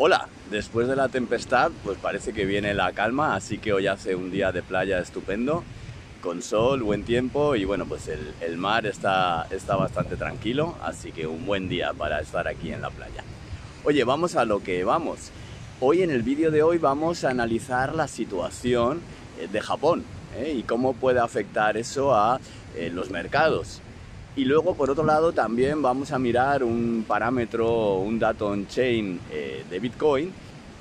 Hola, después de la tempestad pues parece que viene la calma, así que hoy hace un día de playa estupendo, con sol, buen tiempo y bueno pues el, mar está, bastante tranquilo, así que un buen día para estar aquí en la playa. Oye, vamos a lo que vamos. Hoy en el vídeo de hoy vamos a analizar la situación eh, de Japón eh, y cómo puede afectar eso a eh, los mercados. Y luego, por otro lado, también vamos a mirar un parámetro, un dato on-chain eh, de Bitcoin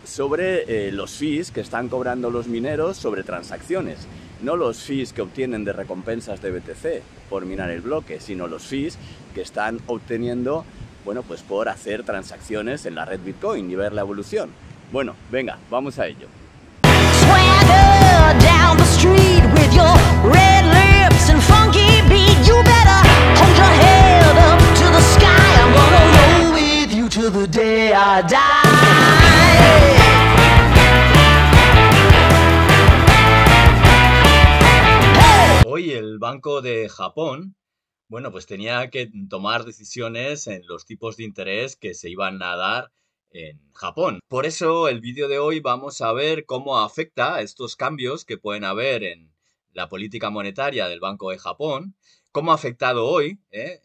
sobre eh, los fees que están cobrando los mineros sobre transacciones. No los fees que obtienen de recompensas de BTC por minar el bloque, sino los fees que están obteniendo bueno, pues por hacer transacciones en la red Bitcoin y ver la evolución. Bueno, venga, vamos a ello. de Japón, bueno, pues tenía que tomar decisiones en los tipos de interés que se iban a dar en Japón. Por eso el vídeo de hoy vamos a ver cómo afecta estos cambios que pueden haber en la política monetaria del Banco de Japón, cómo ha afectado hoy. ¿eh?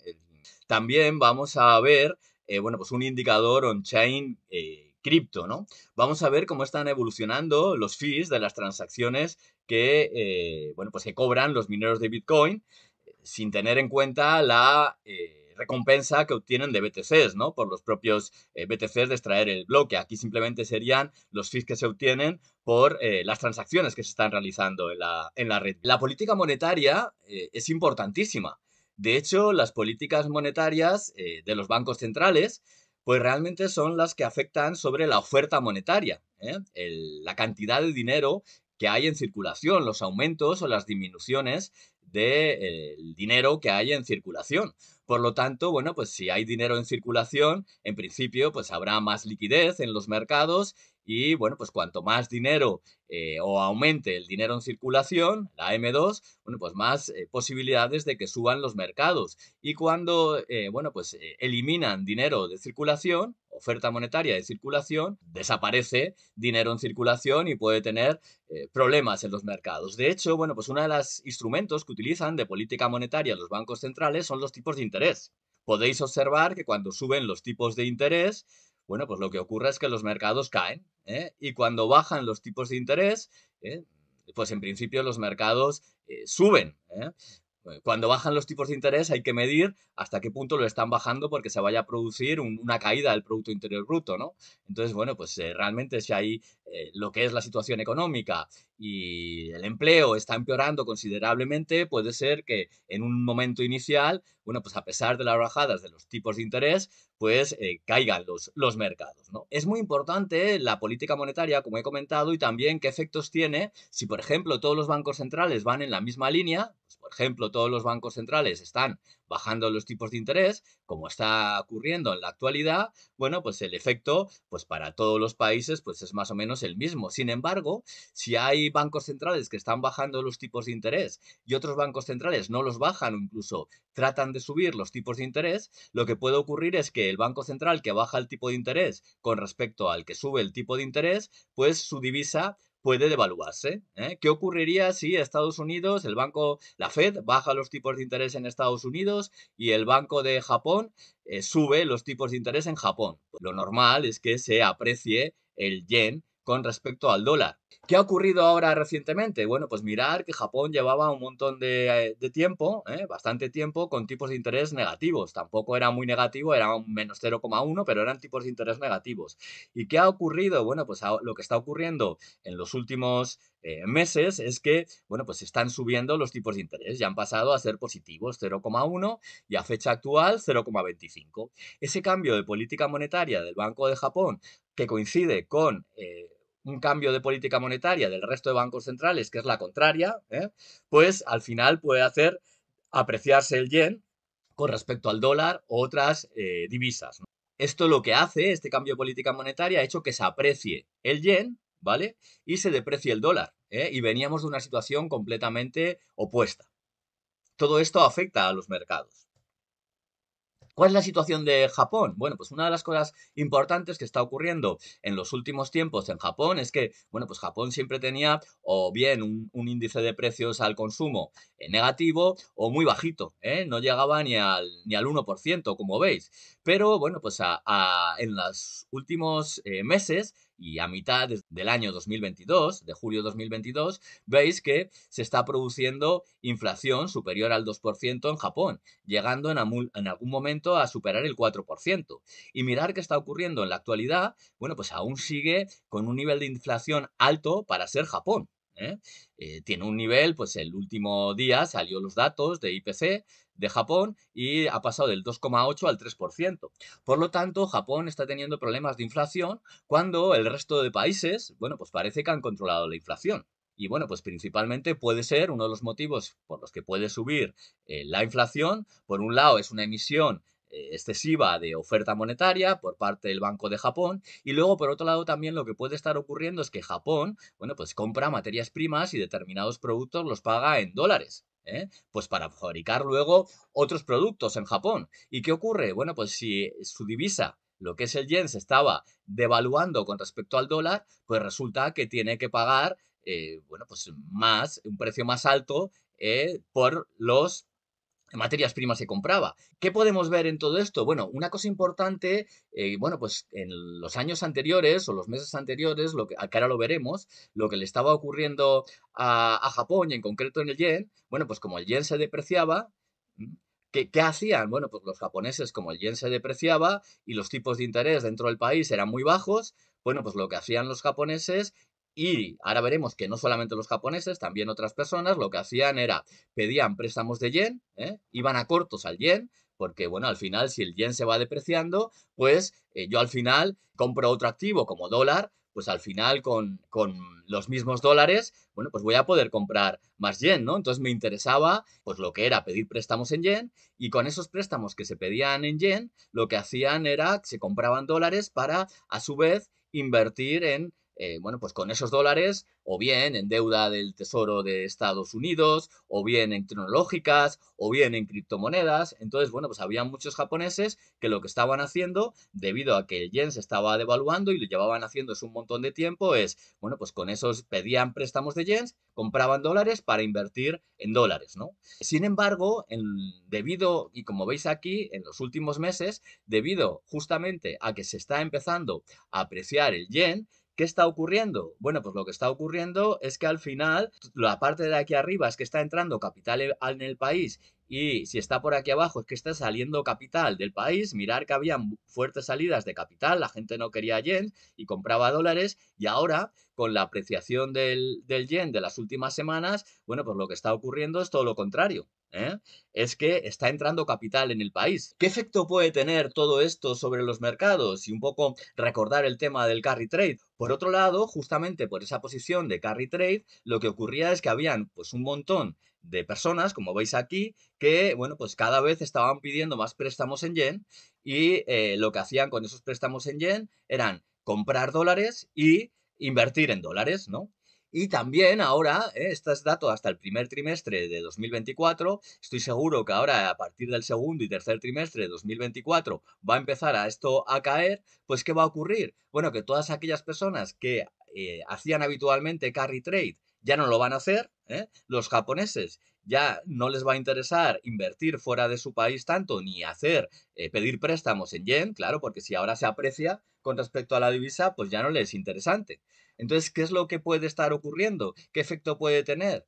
También vamos a ver, eh, bueno, pues un indicador on-chain eh, cripto, ¿no? Vamos a ver cómo están evolucionando los fees de las transacciones que, eh, bueno, pues que cobran los mineros de Bitcoin eh, sin tener en cuenta la eh, recompensa que obtienen de BTCs, ¿no? Por los propios BTCs de extraer el bloque. Aquí simplemente serían los fees que se obtienen por las transacciones que se están realizando en la, en la red. La política monetaria es importantísima. De hecho, las políticas monetarias de los bancos centrales pues realmente son las que afectan sobre la oferta monetaria, ¿eh? la cantidad de dinero que hay en circulación, los aumentos o las disminuciones del de, dinero que hay en circulación. Por lo tanto, bueno, pues si hay dinero en circulación, en principio, pues habrá más liquidez en los mercados y bueno, pues cuanto más dinero eh, o aumente el dinero en circulación, la M2, bueno, pues más eh, posibilidades de que suban los mercados. Y cuando, eh, bueno, pues eliminan dinero de circulación, oferta monetaria de circulación, desaparece dinero en circulación y puede tener problemas en los mercados. De hecho, bueno, pues uno de los instrumentos que utilizan de política monetaria los bancos centrales son los tipos de interés. Podéis observar que cuando suben los tipos de interés, bueno, pues lo que ocurre es que los mercados caen ¿eh? y cuando bajan los tipos de interés, ¿eh? pues en principio los mercados eh, suben. Cuando bajan los tipos de interés hay que medir hasta qué punto lo están bajando porque se vaya a producir una caída del Producto Interior Bruto, ¿no? Entonces, bueno, pues realmente si hay eh, lo que es la situación económica y el empleo está empeorando considerablemente, puede ser que en un momento inicial, bueno, pues a pesar de las bajadas de los tipos de interés, pues eh, caigan los, los mercados. ¿no? Es muy importante la política monetaria, como he comentado, y también qué efectos tiene si, por ejemplo, todos los bancos centrales van en la misma línea, pues, por ejemplo, todos los bancos centrales están bajando los tipos de interés, como está ocurriendo en la actualidad, bueno, pues el efecto, pues para todos los países, pues es más o menos el mismo. Sin embargo, si hay bancos centrales que están bajando los tipos de interés y otros bancos centrales no los bajan o incluso tratan de subir los tipos de interés, lo que puede ocurrir es que el banco central que baja el tipo de interés con respecto al que sube el tipo de interés, pues su divisa puede devaluarse. ¿eh? ¿Qué ocurriría si Estados Unidos, el banco, la Fed, baja los tipos de interés en Estados Unidos y el Banco de Japón eh, sube los tipos de interés en Japón? Lo normal es que se aprecie el yen con respecto al dólar. ¿Qué ha ocurrido ahora recientemente? Bueno, pues mirar que Japón llevaba un montón de, eh, tiempo, ¿eh? bastante tiempo, con tipos de interés negativos. Tampoco era muy negativo, era un menos 0,1, pero eran tipos de interés negativos. ¿Y qué ha ocurrido? Bueno, pues lo que está ocurriendo en los últimos eh, meses es que, bueno, pues están subiendo los tipos de interés. Ya han pasado a ser positivos 0,1 y a fecha actual 0,25. Ese cambio de política monetaria del Banco de Japón que coincide con un cambio de política monetaria del resto de bancos centrales, que es la contraria, ¿eh? pues al final puede hacer apreciarse el yen con respecto al dólar u otras eh, divisas. Esto lo que hace, este cambio de política monetaria, ha hecho que se aprecie el yen, ¿vale? Y se deprecie el dólar. ¿eh? Y veníamos de una situación completamente opuesta. Todo esto afecta a los mercados. ¿Cuál es la situación de Japón? Bueno, pues una de las cosas importantes que está ocurriendo en los últimos tiempos en Japón es que, bueno, pues Japón siempre tenía o bien un, índice de precios al consumo eh, negativo o muy bajito, ¿eh? no llegaba ni al, ni al 1%, como veis. Pero bueno, pues en los últimos eh, meses y a mitad del año 2022, de julio 2022, veis que se está produciendo inflación superior al 2% en Japón, llegando en, algún momento a superar el 4%. Y mirar qué está ocurriendo en la actualidad, bueno, pues aún sigue con un nivel de inflación alto para ser Japón. ¿eh? Eh, tiene un nivel, pues el último día salió los datos de IPC de Japón y ha pasado del 2,8 al 3%. Por lo tanto, Japón está teniendo problemas de inflación cuando el resto de países, bueno, pues parece que han controlado la inflación. Y bueno, pues principalmente puede ser uno de los motivos por los que puede subir eh, la inflación. Por un lado, es una emisión eh, excesiva de oferta monetaria por parte del Banco de Japón y luego por otro lado también lo que puede estar ocurriendo es que Japón, bueno, pues compra materias primas y determinados productos los paga en dólares. ¿eh? Pues para fabricar luego otros productos en Japón. ¿Y qué ocurre? Bueno, pues si su divisa lo que es el yen se estaba devaluando con respecto al dólar, pues resulta que tiene que pagar, eh, bueno, pues más, un precio más alto por los materias primas se compraba. ¿Qué podemos ver en todo esto? Bueno, una cosa importante, eh, bueno, pues en los años anteriores o los meses anteriores, lo que, ahora lo veremos, lo que le estaba ocurriendo a, Japón y en concreto en el yen, bueno, pues como el yen se depreciaba, ¿Qué, hacían? Bueno, pues los japoneses, como el yen se depreciaba y los tipos de interés dentro del país eran muy bajos, bueno, pues lo que hacían los japoneses y ahora veremos que no solamente los japoneses, también otras personas lo que hacían era pedían préstamos de yen, ¿eh? iban a cortos al yen, porque bueno, al final si el yen se va depreciando, pues eh, yo al final compro otro activo como dólar, pues al final con, con, los mismos dólares, bueno, pues voy a poder comprar más yen, ¿no? Entonces me interesaba, pues lo que era pedir préstamos en yen y con esos préstamos que se pedían en yen, lo que hacían era que se compraban dólares para, a su vez, invertir en eh, bueno, pues con esos dólares, o bien en deuda del Tesoro de Estados Unidos, o bien en tecnológicas, o bien en criptomonedas. Entonces, bueno, pues había muchos japoneses que lo que estaban haciendo, debido a que el yen se estaba devaluando y lo llevaban haciendo hace un montón de tiempo, es, bueno, pues con esos pedían préstamos de yens, compraban dólares para invertir en dólares, ¿no? Sin embargo, en, debido, y como veis aquí, en los últimos meses, debido justamente a que se está empezando a apreciar el yen, ¿Qué está ocurriendo? Bueno, pues lo que está ocurriendo es que al final la parte de aquí arriba es que está entrando capital e, en el país y si está por aquí abajo es que está saliendo capital del país. Mirar que habían fuertes salidas de capital, la gente no quería yen y compraba dólares y ahora con la apreciación del, yen de las últimas semanas, bueno, pues lo que está ocurriendo es todo lo contrario. ¿eh? es que está entrando capital en el país. ¿Qué efecto puede tener todo esto sobre los mercados? Y un poco recordar el tema del carry trade. Por otro lado, justamente por esa posición de carry trade, lo que ocurría es que habían pues un montón de personas, como veis aquí, que, bueno, pues cada vez estaban pidiendo más préstamos en yen y eh, lo que hacían con esos préstamos en yen eran comprar dólares y invertir en dólares, ¿no? Y también ahora, eh, este es dato hasta el primer trimestre de 2024, estoy seguro que ahora a partir del segundo y tercer trimestre de 2024 va a empezar a esto a caer, pues ¿qué va a ocurrir? Bueno, que todas aquellas personas que eh, hacían habitualmente carry trade ya no lo van a hacer, ¿eh? los japoneses ya no les va a interesar invertir fuera de su país tanto ni hacer eh, pedir préstamos en yen, claro, porque si ahora se aprecia con respecto a la divisa, pues ya no les es interesante. Entonces, ¿qué es lo que puede estar ocurriendo? ¿Qué efecto puede tener?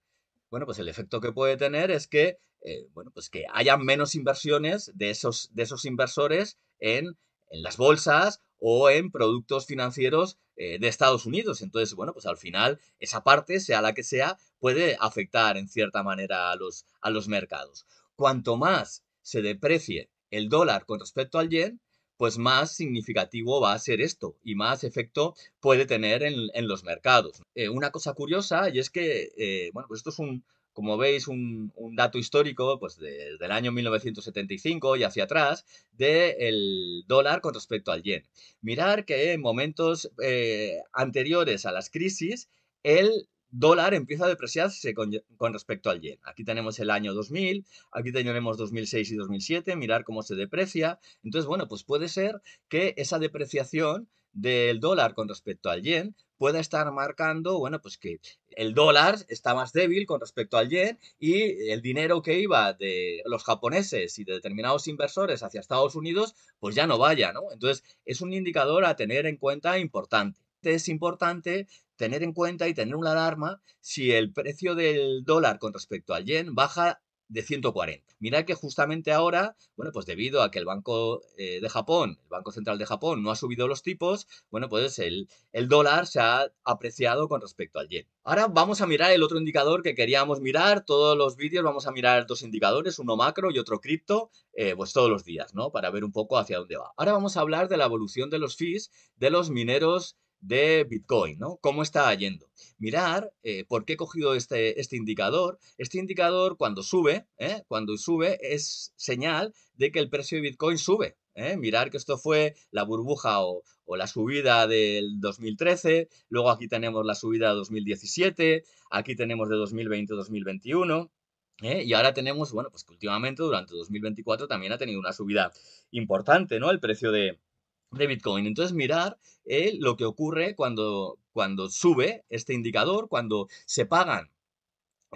Bueno, pues el efecto que puede tener es que, eh, bueno, pues que haya menos inversiones de esos, de esos inversores en, en las bolsas o en productos financieros eh, de Estados Unidos. Entonces, bueno, pues al final esa parte, sea la que sea, puede afectar en cierta manera a los, a los mercados. Cuanto más se deprecie el dólar con respecto al yen, pues más significativo va a ser esto y más efecto puede tener en, los mercados. Eh, una cosa curiosa y es que, eh, bueno, pues esto es un, como veis, un, dato histórico, pues desde el año 1975 y hacia atrás, del dólar con respecto al yen. Mirar que en momentos eh, anteriores a las crisis, el dólar empieza a depreciarse con, con, respecto al yen. Aquí tenemos el año 2000, aquí tenemos 2006 y 2007, mirar cómo se deprecia. Entonces, bueno, pues puede ser que esa depreciación del dólar con respecto al yen puede estar marcando, bueno, pues que el dólar está más débil con respecto al yen y el dinero que iba de los japoneses y de determinados inversores hacia Estados Unidos, pues ya no vaya, ¿no? Entonces, es un indicador a tener en cuenta importante. Es importante tener en cuenta y tener una alarma si el precio del dólar con respecto al yen baja de 140. Mira que justamente ahora, bueno, pues debido a que el Banco eh, de Japón, el Banco Central de Japón, no ha subido los tipos, bueno, pues el, dólar se ha apreciado con respecto al yen. Ahora vamos a mirar el otro indicador que queríamos mirar. Todos los vídeos vamos a mirar dos indicadores, uno macro y otro cripto, eh, pues todos los días, ¿no? Para ver un poco hacia dónde va. Ahora vamos a hablar de la evolución de los fees de los mineros de Bitcoin, ¿no? ¿Cómo está yendo? Mirar eh, por qué he cogido este, este indicador. Este indicador cuando sube, ¿eh? cuando sube es señal de que el precio de Bitcoin sube. ¿eh? Mirar que esto fue la burbuja o, o, la subida del 2013, luego aquí tenemos la subida de 2017, aquí tenemos de 2020-2021. Y ahora tenemos, bueno, pues que últimamente durante 2024 también ha tenido una subida importante, ¿no? El precio de, de Bitcoin. Entonces, mirar eh, lo que ocurre cuando, cuando sube este indicador, cuando se pagan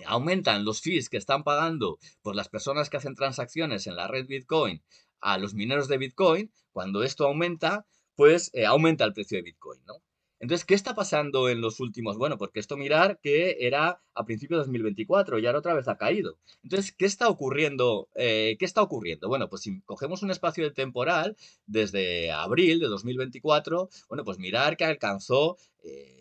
aumentan los fees que están pagando por las personas que hacen transacciones en la red Bitcoin a los mineros de Bitcoin, cuando esto aumenta, pues eh, aumenta el precio de Bitcoin, ¿no? Entonces, ¿qué está pasando en los últimos? Bueno, porque pues esto mirar que era a principios de 2024 y ahora otra vez ha caído. Entonces, ¿qué está ocurriendo? Eh, ¿Qué está ocurriendo? Bueno, pues si cogemos un espacio de temporal desde abril de 2024, bueno, pues mirar que alcanzó... Eh,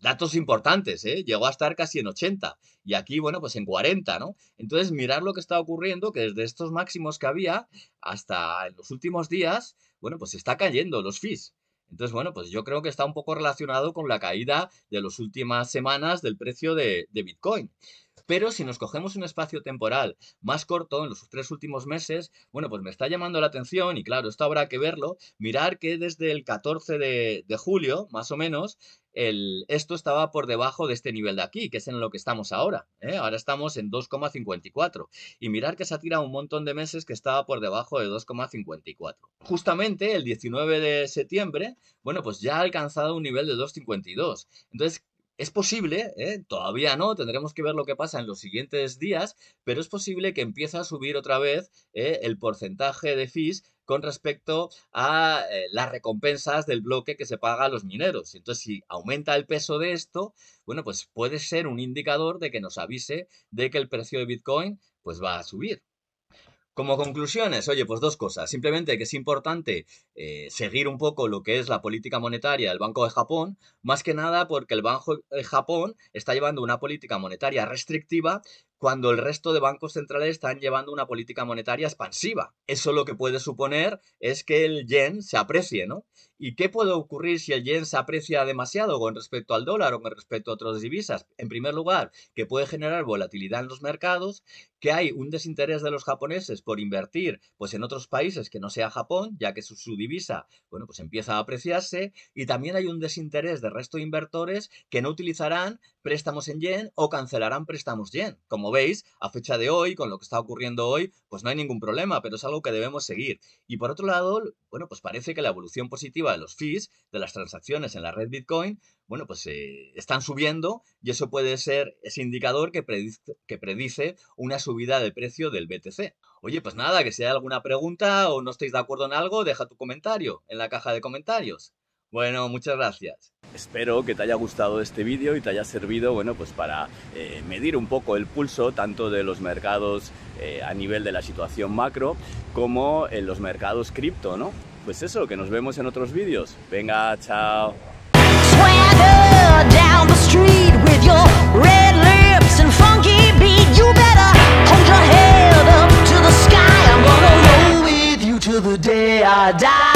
datos importantes, ¿eh? llegó a estar casi en 80 y aquí, bueno, pues en 40, ¿no? Entonces, mirar lo que está ocurriendo, que desde estos máximos que había hasta en los últimos días, bueno, pues está cayendo los Fis. Entonces, bueno, pues yo creo que está un poco relacionado con la caída de las últimas semanas del precio de, Bitcoin. Pero si nos cogemos un espacio temporal más corto, en los tres últimos meses, bueno, pues me está llamando la atención y claro, esto habrá que verlo, mirar que desde el 14 de, julio, más o menos, esto estaba por debajo de este nivel de aquí, que es en lo que estamos ahora. ¿eh? Ahora estamos en 2,54. Y mirar que se ha tirado un montón de meses que estaba por debajo de 2,54. Justamente el 19 de septiembre, bueno, pues ya ha alcanzado un nivel de 2,52. Entonces, es posible, ¿eh? todavía no, tendremos que ver lo que pasa en los siguientes días, pero es posible que empiece a subir otra vez ¿eh? el porcentaje de fees con respecto a eh, las recompensas del bloque que se paga a los mineros. Entonces, si aumenta el peso de esto, bueno, pues puede ser un indicador de que nos avise de que el precio de Bitcoin pues va a subir. Como conclusiones, oye, pues dos cosas. Simplemente que es importante eh, seguir un poco lo que es la política monetaria del Banco de Japón, más que nada porque el Banco de eh, Japón está llevando una política monetaria restrictiva cuando el resto de bancos centrales están llevando una política monetaria expansiva. Eso lo que puede suponer es que el yen se aprecie, ¿no? ¿Y qué puede ocurrir si el yen se aprecia demasiado con respecto al dólar o con respecto a otras divisas? En primer lugar, que puede generar volatilidad en los mercados, que hay un desinterés de los japoneses por invertir pues en otros países que no sea Japón, ya que su, divisa, bueno, pues empieza a apreciarse y también hay un desinterés del resto de inversores que no utilizarán préstamos en yen o cancelarán préstamos yen, como veis, a fecha de hoy, con lo que está ocurriendo hoy, pues no hay ningún problema, pero es algo que debemos seguir. Y por otro lado, bueno, pues parece que la evolución positiva de los fees, de las transacciones en la red Bitcoin, bueno, pues eh, están subiendo y eso puede ser ese indicador que predice, que predice una subida de precio del BTC. Oye, pues nada, que si hay alguna pregunta o no estáis de acuerdo en algo, deja tu comentario en la caja de comentarios. Bueno, muchas gracias. Espero que te haya gustado este vídeo y te haya servido, bueno, pues para eh, medir un poco el pulso tanto de los mercados eh, a nivel de la situación macro como en los mercados cripto, ¿no? Pues eso, que nos vemos en otros vídeos. Venga, chao.